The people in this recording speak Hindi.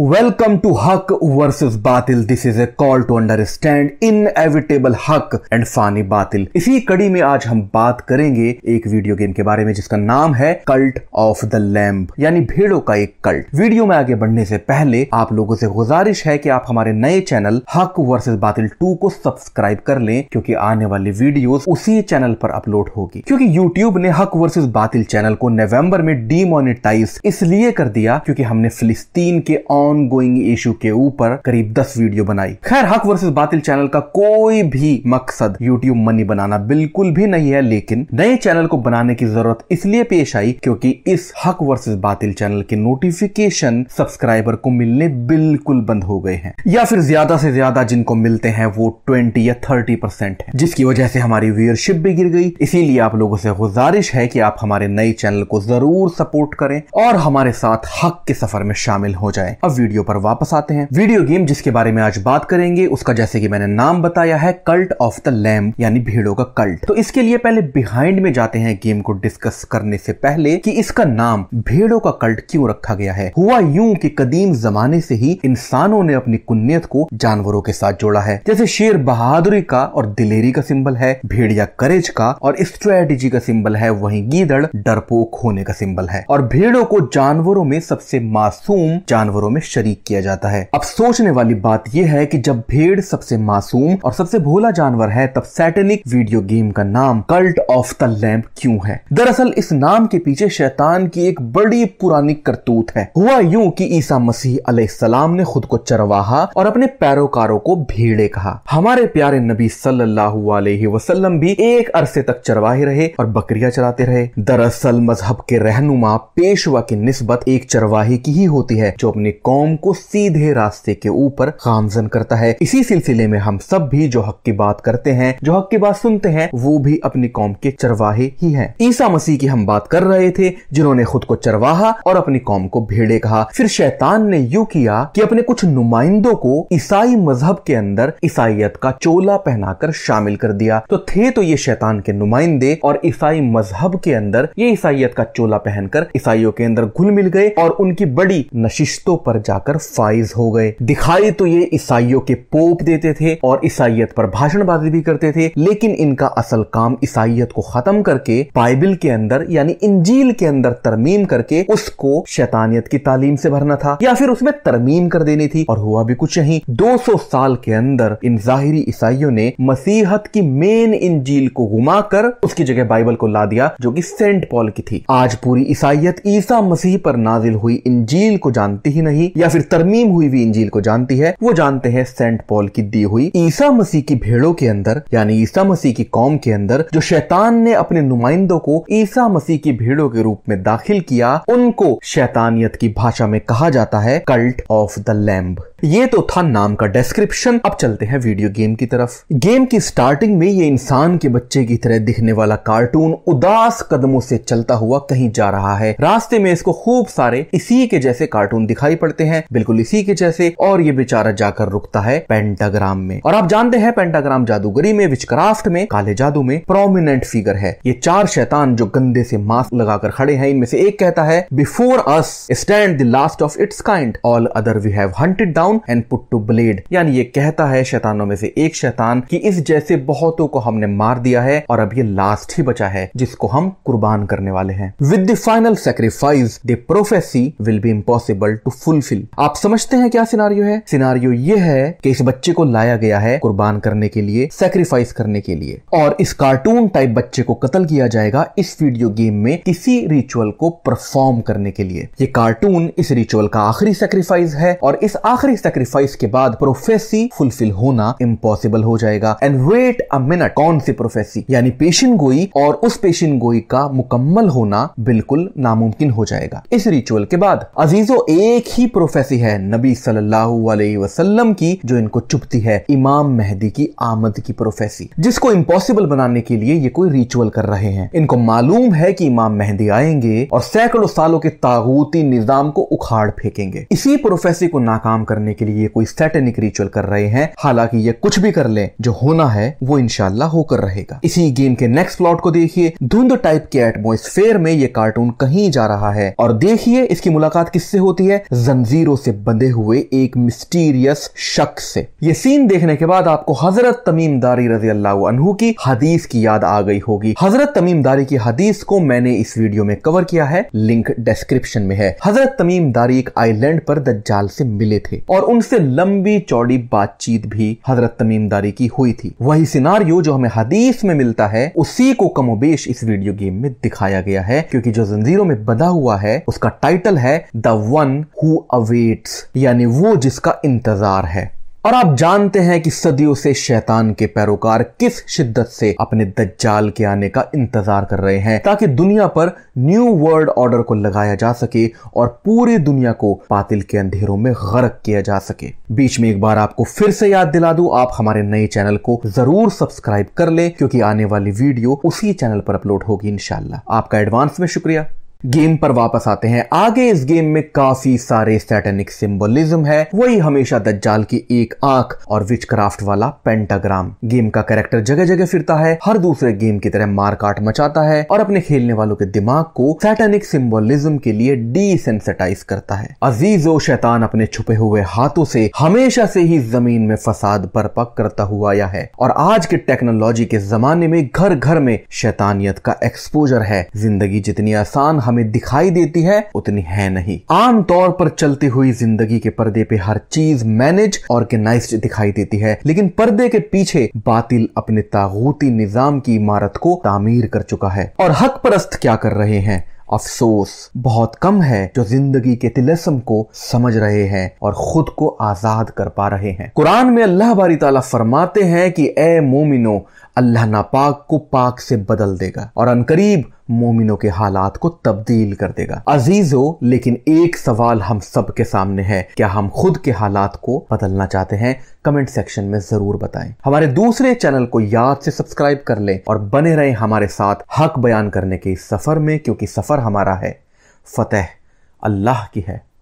टू हक वर्सेस बातिल this is is call to understand inevitable हक एंड फानी बातिल इसी कड़ी में आज हम बात करेंगे एक वीडियो गेम के बारे में जिसका नाम है कल्ट ऑफ द लैम्ब यानी भेड़ों का एक कल्ट वीडियो में आगे बढ़ने से पहले आप लोगों से गुजारिश है कि आप हमारे नए चैनल हक वर्सेज बातिल टू को सब्सक्राइब कर लें क्योंकि आने वाली वीडियो उसी चैनल पर अपलोड होगी क्योंकि यूट्यूब ने हक वर्सेज बातिल चैनल को नवम्बर में डिमोनिटाइज इसलिए कर दिया क्योंकि हमने फिलिस्तीन के ऑन ऑन गोइंग इशू के ऊपर करीब दस वीडियो बनाई खैर हक वर्सेस बातिल चैनल का कोई भी मकसद यूट्यूब मनी बनाना बिल्कुल भी नहीं है लेकिन नए चैनल को बनाने की जरूरत इसलिए पेश आई क्योंकि इस हक वर्सेस बातिल चैनल के नोटिफिकेशन सब्सक्राइबर को मिलने बिल्कुल बंद हो गए हैं या फिर ज्यादा से ज्यादा जिनको मिलते हैं वो ट्वेंटी या थर्टी परसेंट है जिसकी वजह से हमारी व्यूअरशिप भी गिर गई इसीलिए आप लोगों से गुजारिश है कि आप हमारे नए चैनल को जरूर सपोर्ट करें और हमारे साथ हक के सफर में शामिल हो जाए अब वीडियो पर वापस आते हैं वीडियो गेम जिसके बारे में आज बात करेंगे उसका जैसे कि मैंने नाम बताया है कल्ट ऑफ द लैम यानी भेड़ों का कल्ट तो इसके लिए पहले बिहाइंड में जाते हैं गेम को डिस्कस करने से पहले कि इसका नाम भेड़ों का कल्ट क्यों रखा गया है हुआ यूं कि कदीम जमाने से ही इंसानों ने अपनी कुन्नीत को जानवरों के साथ जोड़ा है जैसे शेर बहादुरी का और दिलेरी का सिंबल है भेड़िया करेज का और स्ट्रेटेजी का सिंबल है वही गीदड़ डरपोक होने का सिंबल है और भेड़ों को जानवरों में सबसे मासूम जानवरों में शरीक किया जाता है अब सोचने वाली बात यह है कि जब भेड़ सबसे मासूम और सबसे भोला जानवर है तब सैटेनिक वीडियो गेम का नाम कल्ट ऑफ द लैम्प क्यों है दरअसल इस नाम के पीछे शैतान की एक बड़ी पुरानी करतूत है हुआ यूं कि ईसा मसीह सलाम ने खुद को चरवाहा और अपने पैरोकारों को भेड़े कहा हमारे प्यारे नबी सल्लल्लाहु अलैहि वसल्लम भी एक अरसे तक चरवाहे रहे और बकरियां चलाते रहे दरअसल मजहब के रहनुमा पेशवा की निस्बत एक चरवाही की ही होती है जो अपने कौम कौम को सीधे रास्ते के ऊपर गामजन करता है इसी सिलसिले में हम सब भी जो हक की बात करते हैं जो हक की बात सुनते हैं वो भी अपनी कौम के चरवाहे ही है ईसा मसीह की हम बात कर रहे थे जिन्होंने खुद को चरवाहा और अपनी कौम को भेड़े कहा फिर शैतान ने यू किया कि अपने कुछ नुमाइंदों को ईसाई मजहब के अंदर ईसाइत का चोला पहनाकर शामिल कर दिया तो थे तो ये शैतान के नुमाइंदे और ईसाई मजहब के अंदर ये ईसाइत का चोला पहनकर ईसाइयों के अंदर घुल मिल गए और उनकी बड़ी नशिस्तों पर जाकर फाइज हो गए दिखाई तो ये ईसाइयों के पोप देते थे और ईसाइयत पर भाषणबाजी भी करते थे लेकिन इनका असल काम ईसाइयत को खत्म करके बाइबल के अंदर यानी इंजील के अंदर तरमीम करके उसको शैतानियत की तालीम से भरना था या फिर उसमें तरमीम कर देनी थी और हुआ भी कुछ नहीं 200 साल के अंदर इन जाहिरी ईसाइयों ने मसीहत की मेन इंजील को घुमाकर उसकी जगह बाइबल को ला दिया जो कि सेंट पॉल की थी आज पूरी ईसाइयत ईसा मसीह पर नाजिल हुई इंजील को जानती ही नहीं भी या फिर तरमीम हुई हुई इंजील को जानती है वो जानते हैं सेंट पॉल की दी हुई ईसा मसीह की भेड़ों के अंदर यानी ईसा मसीह की कौम के अंदर जो शैतान ने अपने नुमाइंदों को ईसा मसीह की भेड़ों के रूप में दाखिल किया उनको शैतानियत की भाषा में कहा जाता है कल्ट ऑफ द लैम्ब ये तो था नाम का डेस्क्रिप्शन अब चलते हैं वीडियो गेम की तरफ गेम की स्टार्टिंग में ये इंसान के बच्चे की तरह दिखने वाला कार्टून उदास कदमों से चलता हुआ कहीं जा रहा है रास्ते में इसको खूब सारे इसी के जैसे कार्टून दिखाई पड़ते करते हैं बिल्कुल इसी के जैसे और ये बेचारा जाकर रुकता है पेंटाग्राम में और आप जानते हैं पेंटाग्राम जादूगरी में विचक्राफ्ट में काले जादू में प्रोमिनेंट फिगर है ये चार शैतान जो गंदे से मास्क लगाकर खड़े हैं इनमें से एक कहता है before us stand the last of its kind all other we have hunted down and put to blade यानी ये कहता है शैतानों में से एक शैतान कि इस जैसे बहुतों को हमने मार दिया है और अब ये लास्ट ही बचा है जिसको हम कुर्बान करने वाले हैं with the final sacrifice the prophecy will be impossible to full council आप समझते हैं क्या सिनारियो है सिनारियो ये है कि इस बच्चे को लाया गया है कुर्बान करने के लिए सेक्रीफाइस करने के लिए और इस कार्टून टाइप बच्चे को कत्ल किया जाएगा इस वीडियो गेम में किसी रिचुअल को परफॉर्म करने के लिए ये कार्टून इस रिचुअल का आखिरी सेक्रीफाइस है और इस आखिरी सेक्रीफाइस के बाद प्रोफेसी फुलफिल होना इम्पॉसिबल हो जाएगा एंड वेट अ मिनट कौन सी प्रोफेसी यानी पेशन गोई और उस पेशन गोई का मुकम्मल होना बिल्कुल नामुमकिन हो जाएगा इस रिचुअल के बाद अजीजो एक ही प्रोफेसी है नबी सल्लल्लाहु अलैहि वसल्लम की जो इनको चुपती है इमाम मेहदी की आमद की प्रोफेसी जिसको इम्पॉसिबल बनाने के लिए ये कोई रिचुअल कर रहे हैं इनको मालूम है कि इमाम मेहदी आएंगे और सैकड़ों सालों के तागूती निजाम को उखाड़ फेंकेंगे इसी प्रोफेसी को नाकाम करने के लिए ये कोई सैटेनिक रिचुअल कर रहे हैं हालांकि ये कुछ भी कर ले जो होना है वो इनशाला होकर रहेगा इसी गेम के नेक्स्ट प्लॉट को देखिए धुंध टाइप के एटमोस्फेयर में ये कार्टून कहीं जा रहा है और देखिए इसकी मुलाकात किससे होती है जन जंजीरों से बंधे हुए एक मिस्टीरियस शख्स से ये सीन देखने के बाद आपको हजरत तमीम दारी रजी अल्लाह की हदीस की याद आ गई होगी हजरत तमीम दारी की हदीस को मैंने इस वीडियो में कवर किया है लिंक डिस्क्रिप्शन में है हजरत तमीम दारी एक आईलैंड पर दज्जाल से मिले थे और उनसे लंबी चौड़ी बातचीत भी हजरत तमीम दारी की हुई थी वही सिनारियो जो हमें हदीस में मिलता है उसी को कमोबेश इस वीडियो गेम में दिखाया गया है क्योंकि जो जंजीरों में बंधा हुआ है उसका टाइटल है द वन हु अवेट्स यानी वो जिसका इंतजार है और आप जानते हैं कि सदियों से शैतान के पैरोकार किस शिद्दत से अपने दज्जाल के आने का इंतजार कर रहे हैं ताकि दुनिया पर न्यू वर्ल्ड ऑर्डर को लगाया जा सके और पूरी दुनिया को पातिल के अंधेरों में गर्क किया जा सके बीच में एक बार आपको फिर से याद दिला दू आप हमारे नए चैनल को जरूर सब्सक्राइब कर ले क्योंकि आने वाली वीडियो उसी चैनल पर अपलोड होगी इनशाला आपका एडवांस में शुक्रिया गेम पर वापस आते हैं आगे इस गेम में काफी सारे सैटेनिक सिंबोलिज्म है वही हमेशा दज्जाल की एक आंख और विचक्राफ्ट वाला पेंटाग्राम गेम का कैरेक्टर जगह जगह फिरता है हर दूसरे गेम की तरह मारकाट मचाता है और अपने खेलने वालों के दिमाग को सैटेनिक सिंबोलिज्म के लिए डिसेंसिटाइज करता है अजीजो शैतान अपने छुपे हुए हाथों से हमेशा से ही जमीन में फसाद बर्पा करता हुआ आया है और आज के टेक्नोलॉजी के जमाने में घर घर में शैतानियत का एक्सपोजर है जिंदगी जितनी आसान हम हमें दिखाई देती है उतनी है नहीं आमतौर पर चलती हुई जिंदगी के पर्दे पे हर चीज मैनेज ऑर्गेनाइज दिखाई देती है लेकिन पर्दे के पीछे बातिल अपने तागूती निजाम की इमारत को तामीर कर चुका है और हक परस्त क्या कर रहे हैं अफसोस बहुत कम है जो जिंदगी के तिलस्म को समझ रहे हैं और खुद को आजाद कर पा रहे हैं कुरान में अल्लाह बारी ताला फरमाते हैं कि ए मोमिनो अल्लाह नापाक को पाक से बदल देगा और अनकरीब मोमिनों के हालात को तब्दील कर देगा अजीज हो लेकिन एक सवाल हम सब के सामने है क्या हम खुद के हालात को बदलना चाहते हैं कमेंट सेक्शन में जरूर बताएं हमारे दूसरे चैनल को याद से सब्सक्राइब कर लें और बने रहें हमारे साथ हक बयान करने के इस सफर में क्योंकि सफर हमारा है फतेह अल्लाह की है